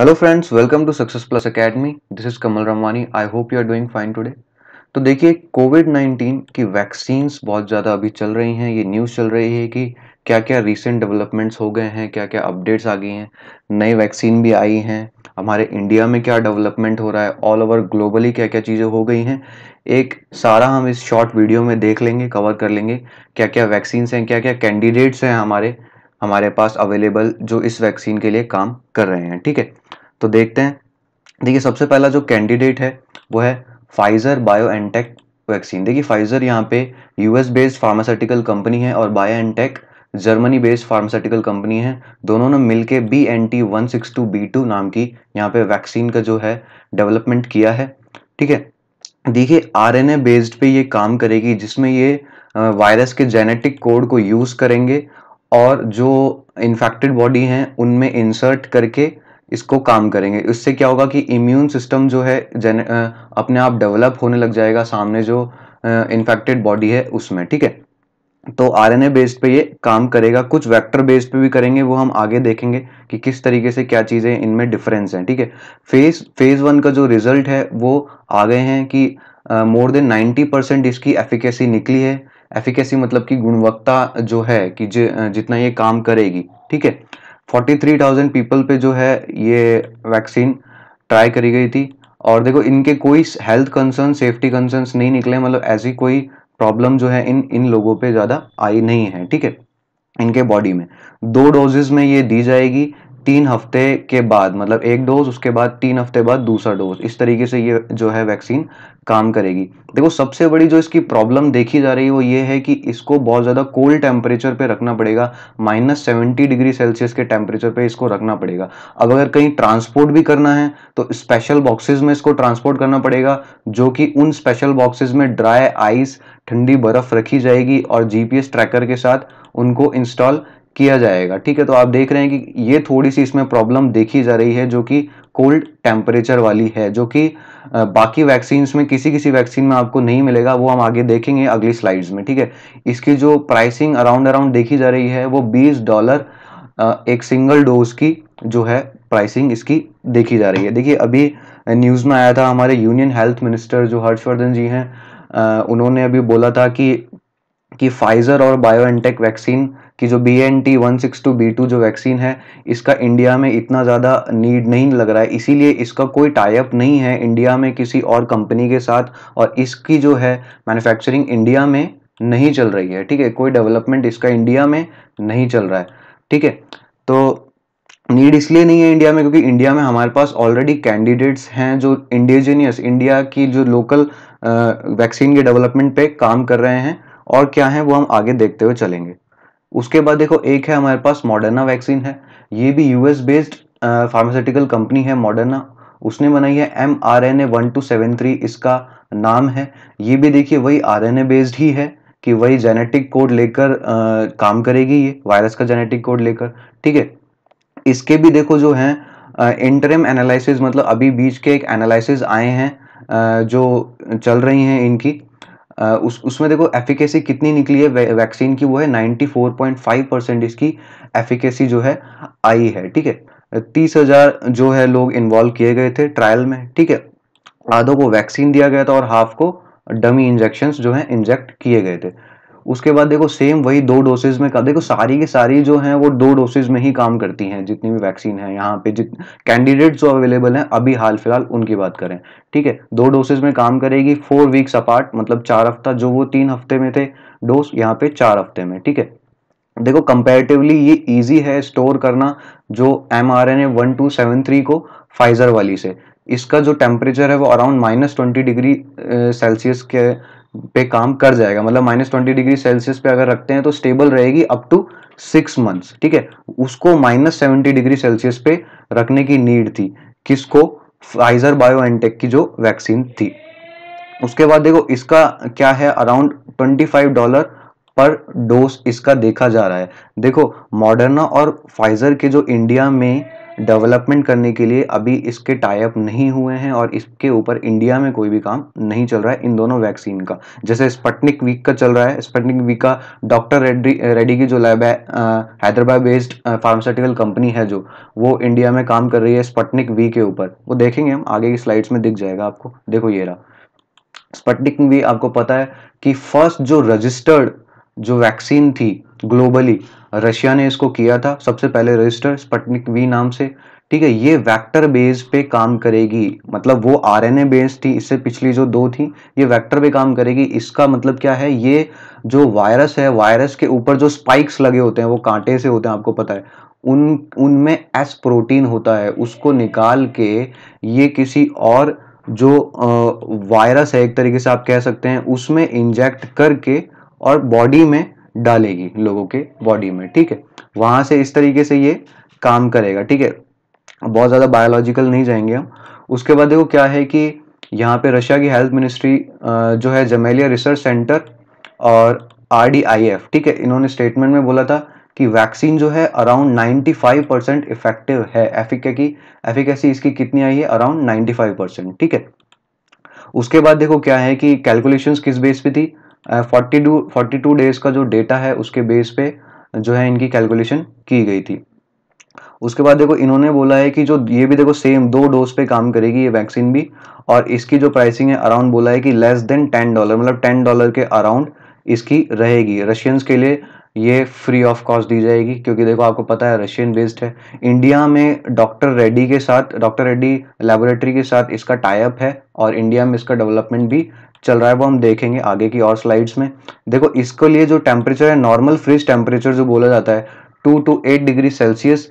hello friends welcome to Success Plus Academy this is Kamal Ramwani I hope you are doing fine today तो देखिए Covid 19 की vaccines बहुत ज़्यादा अभी चल रही हैं ये न्यूज़ चल रही है कि क्या क्या रिसेंट डेवलपमेंट्स हो गए हैं क्या क्या अपडेट्स आ गई हैं नई वैक्सीन भी आई हैं हमारे इंडिया में क्या डेवलपमेंट हो रहा है ऑल ओवर ग्लोबली क्या क्या चीज़ें हो गई हैं एक सारा हम इस शॉर्ट वीडियो में देख लेंगे कवर कर लेंगे क्या क्या वैक्सीन्स हैं क्या क्या कैंडिडेट्स हैं हमारे हमारे पास अवेलेबल जो इस वैक्सीन के लिए काम कर रहे हैं ठीक है तो देखते हैं देखिए सबसे पहला जो कैंडिडेट है वो है फाइजर बायो एनटेक वैक्सीन देखिए फाइजर यहाँ पे यूएस बेस्ड फार्मास्यूटिकल कंपनी है और bio Germany based pharmaceutical company है दोनों ने मिलकर B N T one six two B two नाम की यहाँ पे वैक्सीन का जो है डेवलपमेंट किया है ठीक है देखिए आरएनए बेस्ड पे ये काम करेगी जिसमें ये वायरस के जेनेटिक कोड को यूज़ करेंगे और जो इन्फेक्टेड बॉडी हैं उनमें इंसर्ट करके इसको काम करेंगे इससे क्या होगा कि इम्यून सिस्टम जो है जन अपने आप डेवलप होने लग जाएगा सामने जो इन्फेक्टेड बॉडी है उसमें ठीक है तो आर एन ए बेस्ड पे ये काम करेगा कुछ वेक्टर बेस्ड पे भी करेंगे वो हम आगे देखेंगे कि किस तरीके से क्या चीज़ें इनमें डिफरेंस हैं ठीक है फेज फेज़ वन का जो रिजल्ट है वो आ गए हैं कि मोर देन नाइन्टी परसेंट इसकी एफिकेसी निकली है एफिकेसी मतलब कि गुणवत्ता जो है कि जितना ये काम करेगी ठीक है 43,000 पीपल पे जो है ये वैक्सीन ट्राई करी गई थी और देखो इनके कोई हेल्थ कंसर्न सेफ्टी कंसर्न नहीं निकले मतलब ऐसी कोई प्रॉब्लम जो है इन इन लोगों पे ज़्यादा आई नहीं है ठीक है इनके बॉडी में दो डोजेज में ये दी जाएगी तीन हफ्ते के बाद मतलब एक डोज उसके बाद तीन हफ्ते बाद दूसरा डोज इस तरीके से ये जो है वैक्सीन काम करेगी देखो सबसे बड़ी जो इसकी प्रॉब्लम देखी जा रही है वो ये है कि इसको बहुत ज़्यादा कोल्ड टेम्परेचर पे रखना पड़ेगा माइनस सेवेंटी डिग्री सेल्सियस के टेम्परेचर पे इसको रखना पड़ेगा अब अगर कहीं ट्रांसपोर्ट भी करना है तो स्पेशल बॉक्सेज में इसको ट्रांसपोर्ट करना पड़ेगा जो कि उन स्पेशल बॉक्सेज में ड्राई आइस ठंडी बर्फ़ रखी जाएगी और जीपीएस ट्रैकर के साथ उनको इंस्टॉल किया जाएगा ठीक है तो आप देख रहे हैं कि ये थोड़ी सी इसमें प्रॉब्लम देखी जा रही है जो कि कोल्ड टेम्परेचर वाली है जो कि बाकी वैक्सीन में किसी किसी वैक्सीन में आपको नहीं मिलेगा वो हम आगे देखेंगे अगली स्लाइड्स में ठीक है इसकी जो प्राइसिंग अराउंड अराउंड देखी जा रही है वो बीस डॉलर एक सिंगल डोज की जो है प्राइसिंग इसकी देखी जा रही है देखिए अभी न्यूज़ में आया था हमारे यूनियन हेल्थ मिनिस्टर जो हर्षवर्धन जी हैं उन्होंने अभी बोला था कि कि फाइज़र और बायोएनटेक वैक्सीन कि जो B N T one six two B two जो वैक्सीन है इसका इंडिया में इतना ज़्यादा नीड नहीं लग रहा है इसीलिए इसका कोई टाइप नहीं है इंडिया में किसी और कंपनी के साथ और इसकी जो है मैन्युफैक्चरिंग इंडिया में नहीं चल रही है ठीक है कोई डेवलपमेंट इसका इंडिया में नहीं चल रहा है ठीक है तो नीड इसलिए नहीं है इंडिया में क्योंकि इंडिया में हमारे पास ऑलरेडी कैंडिडेट्स हैं जो इंडिजिनियस इंडिया की जो लोकल वैक्सीन के डेवलपमेंट पे काम कर रहे हैं और क्या है वो हम आगे देखते हुए चलेंगे उसके बाद देखो एक है हमारे पास मॉडर्ना वैक्सीन है ये भी यूएस बेस्ड फार्मास्यूटिकल कंपनी है मॉडर्ना उसने बनाई है M R N A one two seven three इसका नाम है ये भी देखिए वही आर एन ए बेस्ड ही है कि वही जेनेटिक कोड लेकर काम करेगी ये वायरस का जेनेटिक कोड लेकर ठीक है इसके भी देखो जो हैं इंटरम एनालिसिस मतलब अभी बीच के एक एनालिसिस आए हैं जो चल रही हैं इनकी उस उसमें देखो एफिकेसी कितनी निकली है वै, वैक्सीन की वो है 94.5 परसेंट इसकी एफिकेसी जो है आई है ठीक है तीस हजार जो है लोग इन्वॉल्व किए गए थे ट्रायल में ठीक है आधों को वैक्सीन दिया गया था और हाफ को डमी इंजेक्शन जो है इंजेक्ट किए गए थे उसके बाद देखो सेम वही दो डोसेज में का देखो सारी की सारी जो है वो दो डोसेज में ही काम करती हैं जितनी भी वैक्सीन है यहाँ पे जित कैंडिडेट जो अवेलेबल हैं अभी हाल फिलहाल उनकी बात करें ठीक है दो डोसेज में काम करेगी फोर वीक्स अपार्ट मतलब चार हफ्ता जो वो तीन हफ्ते में थे डोज यहाँ पे चार हफ्ते में ठीक है देखो कंपेरेटिवली ये इजी है स्टोर करना जो M R N A one two seven three को फाइजर वाली से इसका जो टेम्परेचर है वो around minus twenty degree Celsius के पे काम कर जाएगा मतलब माइनस ट्वेंटी डिग्री सेल्सियस पे अगर रखते हैं तो स्टेबल रहेगी अप टू सिक्स मंथ्स ठीक है उसको माइनस सेवेंटी डिग्री सेल्सियस पे रखने की नीड थी किसको फाइजर बायो एनटेक की जो वैक्सीन थी उसके बाद देखो इसका क्या है around twenty five dollar per dose इसका देखा जा रहा है देखो मॉडर्ना और फाइजर के जो इंडिया में डेवलपमेंट करने के लिए अभी इसके टाइप नहीं हुए हैं और इसके ऊपर इंडिया में कोई भी काम नहीं चल रहा है इन दोनों वैक्सीन का जैसे स्पटनिक वीक का चल रहा है स्पटनिक वीक का डॉक्टर रेड्डी रेड्डी की जो लैब है हैदराबाद बेस्ड फार्मास्यूटिकल कंपनी है जो वो इंडिया में काम कर रही है स्पटनिक वी के ऊपर वो देखेंगे हम आगे की स्लाइड्स में दिख जाएगा आपको देखो ये रहा स्पटनिक वी आपको पता है कि फर्स्ट जो रजिस्टर्ड जो वैक्सीन थी ग्लोबली रशिया ने इसको किया था सबसे पहले रजिस्टर स्पटनिक वी नाम से ठीक है ये वेक्टर बेस पे काम करेगी मतलब वो आरएनए बेस थी इससे पिछली जो दो थी ये वेक्टर पे काम करेगी इसका मतलब क्या है ये जो वायरस है वायरस के ऊपर जो स्पाइक्स लगे होते हैं वो कांटे से होते हैं आपको पता है उन उनमें एस प्रोटीन होता है उसको निकाल के ये किसी और जो वायरस है एक तरीके से आप कह सकते हैं उसमें इंजेक्ट करके और बॉडी में डालेगी लोगों के बॉडी में ठीक है वहां से इस तरीके से ये काम करेगा ठीक है बहुत ज़्यादा बायोलॉजिकल नहीं जाएंगे हम उसके बाद देखो क्या है कि यहाँ पे रशिया की हेल्थ मिनिस्ट्री जो है जमेलिया रिसर्च सेंटर और आर ठीक है इन्होंने स्टेटमेंट में बोला था कि वैक्सीन जो है अराउंड 95 परसेंट इफेक्टिव है एफिका की एफिकेसी इसकी कितनी आई है अराउंड 95 परसेंट ठीक है उसके बाद देखो क्या है कि कैलकुलेशंस किस बेस पे थी forty two forty two days का जो डेटा है उसके बेस पे जो है इनकी कैलकुलेशन की गई थी उसके बाद देखो इन्होंने बोला है कि जो ये भी देखो सेम दो डोज पे काम करेगी ये वैक्सीन भी और इसकी जो प्राइसिंग है अराउंड बोला है कि लेस देन टेन डॉलर मतलब टेन डॉलर के अराउंड इसकी रहेगी रशियंस के लिए ये फ्री ऑफ कॉस्ट दी जाएगी क्योंकि देखो आपको पता है रशियन बेस्ड है इंडिया में डॉक्टर रेड्डी के साथ डॉक्टर रेड्डी लेबोरेटरी के साथ इसका टाइप है और इंडिया में इसका डेवलपमेंट भी चल रहा है वो हम देखेंगे आगे की और स्लाइड्स में देखो इसके लिए जो टेम्परेचर है नॉर्मल फ्रिज टेम्परेचर जो बोला जाता है two to eight degree Celsius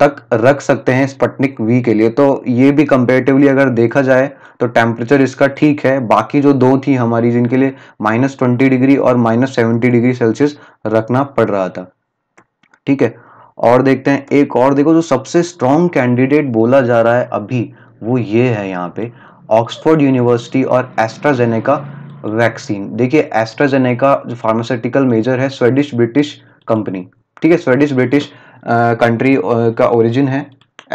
तक रख सकते हैं स्पटनिक वी के लिए तो ये भी कंपेरेटिवली अगर देखा जाए तो टेम्परेचर इसका ठीक है बाकी जो दो थी हमारी जिनके लिए माइनस ट्वेंटी डिग्री और माइनस सेवेंटी डिग्री सेल्सियस रखना पड़ रहा था ठीक है और देखते हैं एक और देखो जो सबसे स्ट्रॉन्ग कैंडिडेट बोला जा रहा है अभी वो ये है यहाँ पे ऑक्सफोर्ड यूनिवर्सिटी और एस्ट्राजेनेका वैक्सीन देखिए एस्ट्राजेनेका जो फार्मास्यूटिकल मेजर है स्वेडिश ब्रिटिश कंपनी ठीक है स्वेडिश ब्रिटिश कंट्री का ओरिजिन है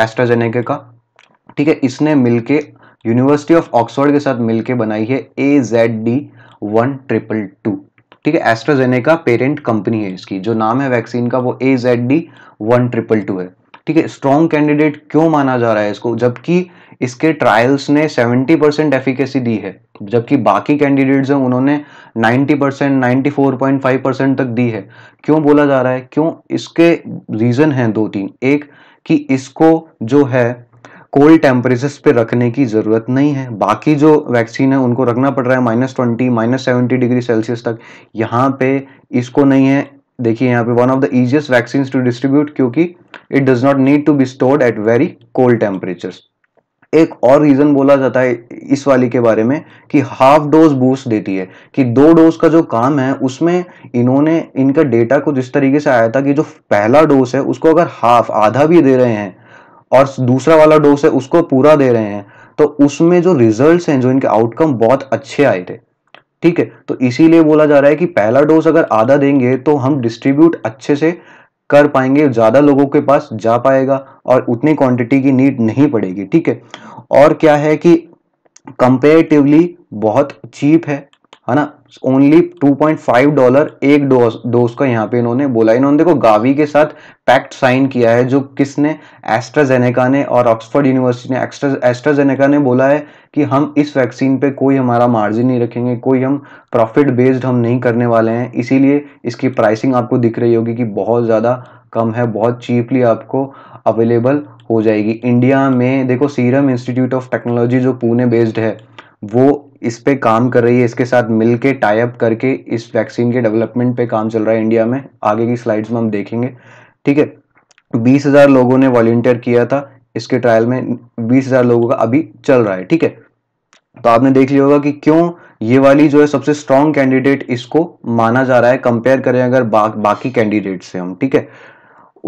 एस्ट्राजेनेका का ठीक है इसने मिलके यूनिवर्सिटी ऑफ ऑक्सफोर्ड के साथ मिलके बनाई है A Z D one triple two ठीक है एस्ट्राजेनेका पेरेंट कंपनी है इसकी जो नाम है वैक्सीन का वो A Z D one triple two है ठीक है स्ट्रॉन्ग कैंडिडेट क्यों माना जा रहा है इसको जबकि इसके ट्रायल्स ने 70 परसेंट एफिकेसी दी है जबकि बाकी कैंडिडेट्स हैं उन्होंने 90 परसेंट नाइन्टी परसेंट तक दी है क्यों बोला जा रहा है क्यों इसके रीज़न हैं दो तीन एक कि इसको जो है कोल्ड टेम्परेचर्स पे रखने की ज़रूरत नहीं है बाकी जो वैक्सीन है उनको रखना पड़ रहा है minus twenty minus seventy degree Celsius तक यहाँ पे इसको नहीं है देखिए यहाँ पे one of the easiest vaccine to distribute क्योंकि it does not need to be stored at very cold temperature एक और रीज़न बोला जाता है इस वाली के बारे में कि हाफ डोज बूस्ट देती है कि दो डोज का जो काम है उसमें इन्होंने इनका डेटा को जिस तरीके से आया था कि जो पहला डोज है उसको अगर हाफ आधा भी दे रहे हैं और दूसरा वाला डोज है उसको पूरा दे रहे हैं तो उसमें जो रिजल्ट हैं जो इनके आउटकम बहुत अच्छे आए थे ठीक है तो इसीलिए बोला जा रहा है कि पहला डोज अगर आधा देंगे तो हम डिस्ट्रीब्यूट अच्छे से कर पाएंगे ज़्यादा लोगों के पास जा पाएगा और उतनी क्वांटिटी की नीड नहीं पड़ेगी ठीक है और क्या है कि कंपेरेटिवली बहुत चीप है है ना ओनली 2.5 डॉलर एक डोज डोज का यहाँ पे इन्होंने बोला इन्होंने देखो गावी के साथ पैक्ट साइन किया है जो किसने एस्ट्राजेनेका ने और ऑक्सफोर्ड यूनिवर्सिटी ने एस्ट्राजेनेका ने बोला है कि हम इस वैक्सीन पे कोई हमारा मार्जिन नहीं रखेंगे कोई हम प्रॉफिट बेस्ड हम नहीं करने वाले हैं इसीलिए इसकी प्राइसिंग आपको दिख रही होगी कि बहुत ज़्यादा कम है बहुत चीपली आपको अवेलेबल हो जाएगी इंडिया में देखो सीरम इंस्टीट्यूट ऑफ टेक्नोलॉजी जो पुणे बेस्ड है वो इस पे काम कर रही है इसके साथ मिलके टाई अप करके इस वैक्सीन के डेवलपमेंट पे काम चल रहा है इंडिया में आगे की स्लाइड्स में हम देखेंगे ठीक है बीस हजार लोगों ने वॉल्टियर किया था इसके ट्रायल में बीस हजार लोगों का अभी चल रहा है ठीक है तो आपने देख लिया होगा कि क्यों ये वाली जो है सबसे स्ट्रॉन्ग कैंडिडेट इसको माना जा रहा है कंपेयर करें अगर बा, बाकी कैंडिडेट से हम ठीक है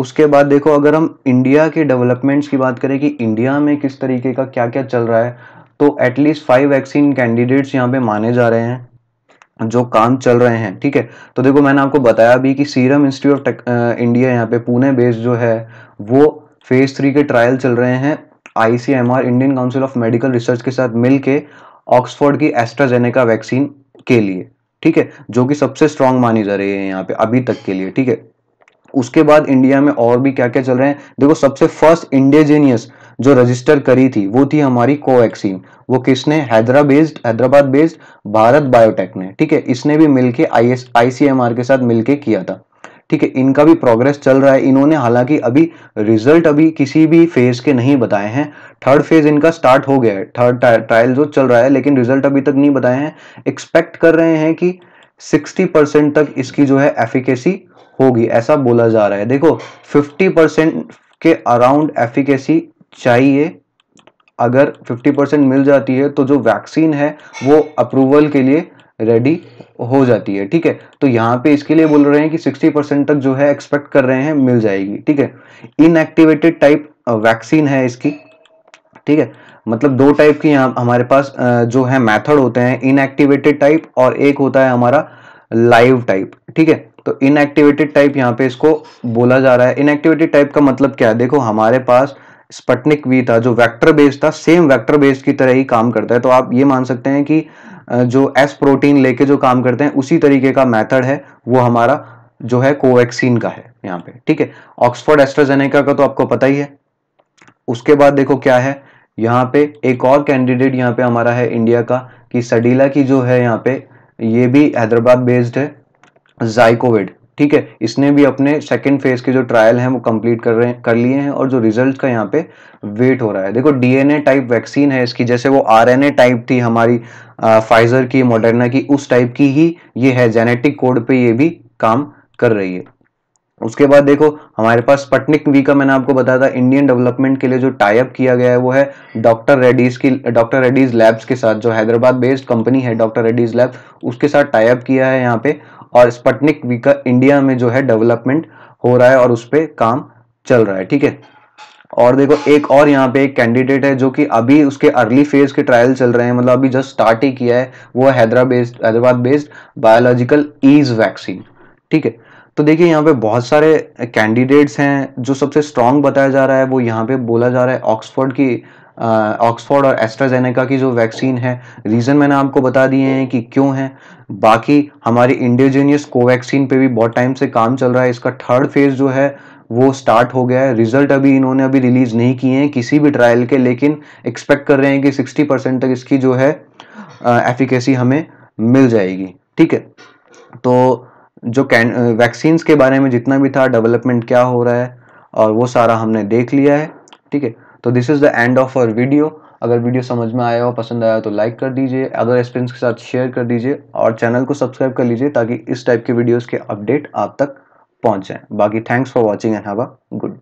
उसके बाद देखो अगर हम इंडिया के डेवलपमेंट्स की बात करें कि इंडिया में किस तरीके का क्या क्या चल रहा है तो एटलीस्ट फाइव वैक्सीन कैंडिडेट्स यहाँ पे माने जा रहे हैं जो काम चल रहे हैं ठीक है तो देखो मैंने आपको बताया भी कि सीरम इंस्टीट्यूट ऑफ इंडिया यहाँ पे पुणे बेस्ड जो है वो फेज थ्री के ट्रायल चल रहे हैं ICMR Indian Council of Medical Research के साथ मिलके ऑक्सफोर्ड की एस्ट्राजेनेका वैक्सीन के लिए ठीक है जो कि सबसे स्ट्रांग मानी जा रही है यहाँ पे अभी तक के लिए ठीक है उसके बाद इंडिया में और भी क्या क्या चल रहे हैं देखो सबसे फर्स्ट इंडिजीनियस जो रजिस्टर करी थी वो थी हमारी कोवैक्सीन वो किसने Hydera based Hyderabad based Bharat Biotech ने ठीक है इसने भी मिलके आईसीएमआर के साथ मिलके किया था ठीक है इनका भी प्रोग्रेस चल रहा है इन्होंने हालांकि अभी रिजल्ट अभी किसी भी फेज के नहीं बताए हैं थर्ड फेज इनका स्टार्ट हो गया है थर्ड ट्रायल जो चल रहा है लेकिन रिजल्ट अभी तक नहीं बताए हैं एक्सपेक्ट कर रहे हैं कि 60 परसेंट तक इसकी जो है एफिकेसी होगी ऐसा बोला जा रहा है देखो 50 परसेंट के अराउंड एफिकेसी चाहिए अगर 50 परसेंट मिल जाती है तो जो वैक्सीन है वो अप्रूवल के लिए रेडी हो जाती है ठीक है तो यहाँ पे इसके लिए बोल रहे हैं कि 60 परसेंट तक जो है एक्सपेक्ट कर रहे हैं मिल जाएगी ठीक है इनएक्टिवेटेड टाइप वैक्सीन है इसकी ठीक है मतलब दो टाइप की यहाँ हमारे पास जो है मैथड होते हैं इनएक्टिवेटेड टाइप और एक होता है हमारा लाइव टाइप ठीक है तो इनएक्टिवेटेड टाइप यहाँ पे इसको बोला जा रहा है इनएक्टिवेटेड टाइप का मतलब क्या है देखो हमारे पास स्पटनिक वी था जो वेक्टर बेस्ड था सेम वेक्टर बेस्ड की तरह ही काम करता है तो आप ये मान सकते हैं कि जो एस प्रोटीन लेके जो काम करते हैं उसी तरीके का मेथड है वो हमारा जो है कोवैक्सीन का है यहाँ पे ठीक है ऑक्सफोर्ड एस्ट्राजेनेका का तो आपको पता ही है उसके बाद देखो क्या है यहाँ पे एक और कैंडिडेट यहाँ पे हमारा है इंडिया का कि सडीला की जो है यहाँ पे ये भी हैदराबाद बेस्ड है जाइकोविड ठीक है इसने भी अपने सेकेंड फेज के जो ट्रायल हैं वो कंप्लीट कर रहे कर लिए हैं और जो रिजल्ट का यहाँ पे वेट हो रहा है देखो डीएनए टाइप वैक्सीन है इसकी जैसे वो आरएनए टाइप थी हमारी आ, फाइजर की मॉडर्ना की उस टाइप की ही ये है जेनेटिक कोड पे ये भी काम कर रही है उसके बाद देखो हमारे पास स्पटनिक वी का मैंने आपको बताया था इंडियन डेवलपमेंट के लिए जो टाइप किया गया है वो है डॉक्टर रेड्डीज की डॉक्टर रेड्डीज लैब्स के साथ जो हैदराबाद बेस्ड कंपनी है डॉक्टर रेड्डीज लैब उसके साथ टाइप किया है यहाँ पे और स्पटनिक वी का इंडिया में जो है डेवलपमेंट हो रहा है और उस पर काम चल रहा है ठीक है और देखो एक और यहाँ पे एक कैंडिडेट है जो कि अभी उसके अर्ली फेज के ट्रायल चल रहे हैं मतलब अभी जस्ट स्टार्ट ही किया है वो Hyderabad based based Hyderabad based Biological E vaccine ठीक है तो देखिए यहाँ पे बहुत सारे कैंडिडेट्स हैं जो सबसे स्ट्रांग बताया जा रहा है वो यहाँ पे बोला जा रहा है ऑक्सफोर्ड की ऑक्सफोर्ड और एस्ट्राजेनेका की जो वैक्सीन है रीज़न मैंने आपको बता दिए हैं कि क्यों है बाकी हमारी इंडिजीनियस कोवैक्सीन पे भी बहुत टाइम से काम चल रहा है इसका थर्ड फेज़ जो है वो स्टार्ट हो गया है रिजल्ट अभी इन्होंने अभी रिलीज़ नहीं किए हैं किसी भी ट्रायल के लेकिन एक्सपेक्ट कर रहे हैं कि सिक्सटी परसेंट तक इसकी जो है एफिकेसी हमें मिल जाएगी ठीक है तो जो कैन वैक्सीन्स के बारे में जितना भी था डेवलपमेंट क्या हो रहा है और वो सारा हमने देख लिया है ठीक है तो this is the end of our video अगर वीडियो समझ में आया हो पसंद आया हो तो लाइक कर दीजिए अदर एक्सपीरियंस के साथ शेयर कर दीजिए और चैनल को सब्सक्राइब कर लीजिए ताकि इस टाइप के वीडियोज़ के अपडेट आप तक पहुँच जाएँ बाकी thanks for watching and have a good